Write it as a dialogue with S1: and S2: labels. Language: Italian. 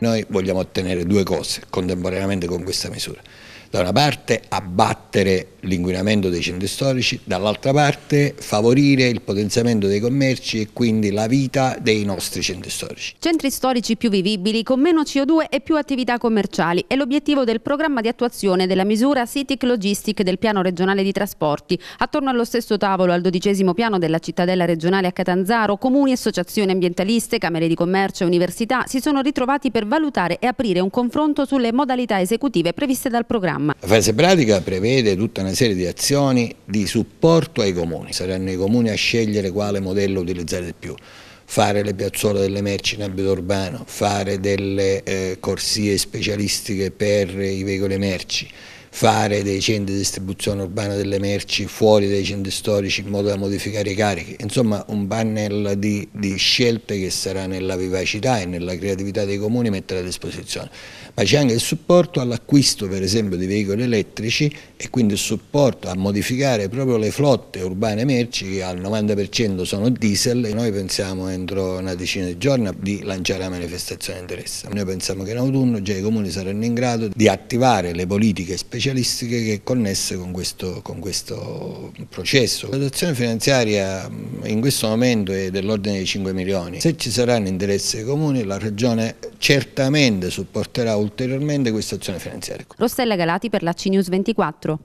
S1: Noi vogliamo ottenere due cose contemporaneamente con questa misura da una parte abbattere l'inquinamento dei centri storici, dall'altra parte favorire il potenziamento dei commerci e quindi la vita dei nostri centri storici.
S2: Centri storici più vivibili, con meno CO2 e più attività commerciali è l'obiettivo del programma di attuazione della misura Citic Logistic del piano regionale di trasporti. Attorno allo stesso tavolo, al dodicesimo piano della cittadella regionale a Catanzaro, comuni, associazioni ambientaliste, camere di commercio e università si sono ritrovati per valutare e aprire un confronto sulle modalità esecutive previste dal programma programma. La
S1: fase pratica prevede tutta una serie di azioni di supporto ai comuni, saranno i comuni a scegliere quale modello utilizzare di più fare le piazzole delle merci in abito urbano, fare delle eh, corsie specialistiche per i veicoli merci, fare dei centri di distribuzione urbana delle merci fuori dai centri storici in modo da modificare i carichi, insomma un panel di, di scelte che sarà nella vivacità e nella creatività dei comuni mettere a disposizione, ma c'è anche il supporto all'acquisto per esempio di veicoli elettrici e quindi il supporto a modificare proprio le flotte urbane merci che al 90% sono diesel e noi pensiamo entro una decina di giorni di lanciare la manifestazione di interesse. Noi pensiamo che in autunno già i comuni saranno in grado di attivare le politiche speciali specialistiche connesse con questo, con questo processo. La dotazione finanziaria in questo momento è dell'ordine di 5 milioni. Se ci saranno interessi comuni la Regione certamente supporterà ulteriormente questa azione
S2: finanziaria. Rossella Galati per la CNews 24.